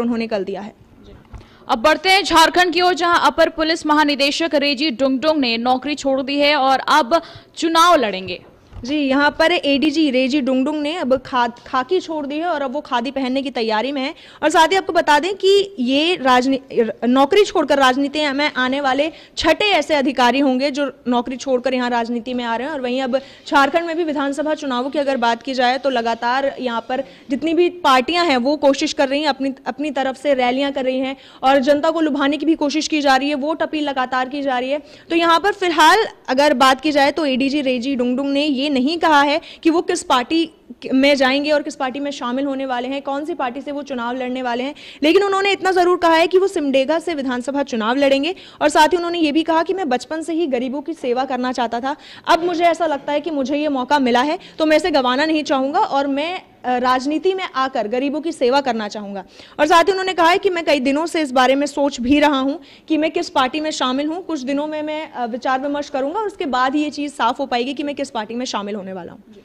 उन्होंने कल दिया है अब बढ़ते हैं झारखंड की ओर जहां अपर पुलिस महानिदेशक रेजी डुंगडुंग ने नौकरी छोड़ दी है और अब चुनाव लड़ेंगे जी यहाँ पर एडीजी रेजी डुंगडुंग ने अब खा खाकी छोड़ दी है और अब वो खादी पहनने की तैयारी में है और साथ ही आपको बता दें कि ये राजनीति नौकरी छोड़कर राजनीति में आने वाले छठे ऐसे अधिकारी होंगे जो नौकरी छोड़कर यहाँ राजनीति में आ रहे हैं और वहीं अब झारखंड में भी विधानसभा चुनावों की अगर बात की जाए तो लगातार यहाँ पर जितनी भी पार्टियां हैं वो कोशिश कर रही हैं अपनी अपनी तरफ से रैलियां कर रही हैं और जनता को लुभाने की भी कोशिश की जा रही है वोट अपील लगातार की जा रही है तो यहाँ पर फिलहाल अगर बात की जाए तो एडीजी रेजी डुंगडुंग ने ये नहीं कहा है कि वो किस पार्टी में जाएंगे और किस पार्टी में शामिल होने वाले हैं कौन सी पार्टी से वो चुनाव लड़ने वाले हैं लेकिन उन्होंने इतना ज़रूर कहा है कि वो सिमडेगा से विधानसभा चुनाव लड़ेंगे और साथ ही उन्होंने ये भी कहा कि मैं बचपन से ही गरीबों की सेवा करना चाहता था अब मुझे ऐसा लगता है कि मुझे ये मौका मिला है तो मैं इसे गंवाना नहीं चाहूंगा और मैं राजनीति में आकर गरीबों की सेवा करना चाहूँगा और साथ ही उन्होंने कहा है कि मैं कई दिनों से इस बारे में सोच भी रहा हूँ कि मैं किस पार्टी में शामिल हूँ कुछ दिनों में मैं विचार विमर्श करूंगा और उसके बाद ही ये चीज़ साफ हो पाएगी कि मैं किस पार्टी में शामिल होने वाला हूँ